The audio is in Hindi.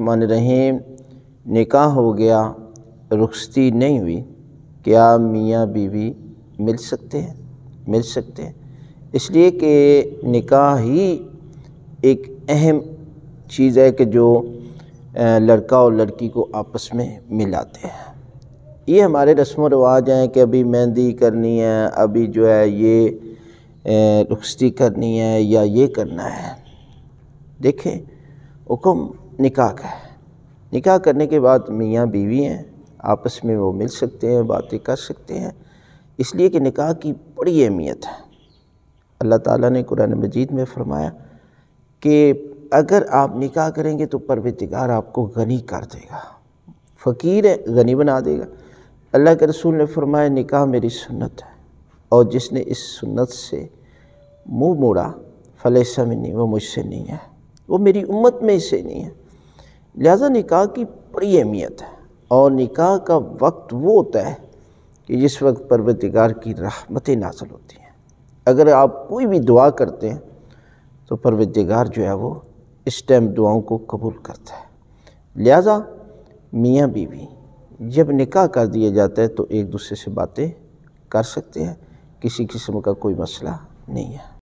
रहीम निकाह हो गया रुखसती नहीं हुई क्या मियाँ बीवी मिल सकते हैं मिल सकते हैं इसलिए कि निकाह ही एक अहम चीज़ है कि जो लड़का और लड़की को आपस में मिलाते हैं ये हमारे रस्म व रवाज हैं कि अभी मेहंदी करनी है अभी जो है ये रुखसती करनी है या ये करना है देखें हुक्म निकाह का है निकाह करने के बाद मियाँ बीवी हैं आपस में वो मिल सकते हैं बातें कर सकते हैं इसलिए कि निकाह की बड़ी अहमियत है अल्लाह ताला ने कुरान मजीद में फरमाया कि अगर आप निकाह करेंगे तो परवतिगार आपको गनी कर देगा फ़कीर है गनी बना देगा अल्लाह के रसूल ने फरमाया निकाह मेरी सुन्नत है और जिसने इस सुन्नत से मुंह मोड़ा फलेसा में नहीं वो मुझसे नहीं है वो मेरी उम्मत में से नहीं है लिहाजा निकाह की बड़ी अहमियत है और निकाह का वक्त वो होता है कि जिस वक्त परवरदिगार की रहमतें नाजल होती हैं अगर आप कोई भी दुआ करते हैं तो परवरदिगार जो है वो इस टाइम दुआओं को कबूल करता है लिहाजा मियाँ बीवी जब निकाह कर दिया जाता है तो एक दूसरे से बातें कर सकते हैं किसी किस्म का कोई मसला नहीं है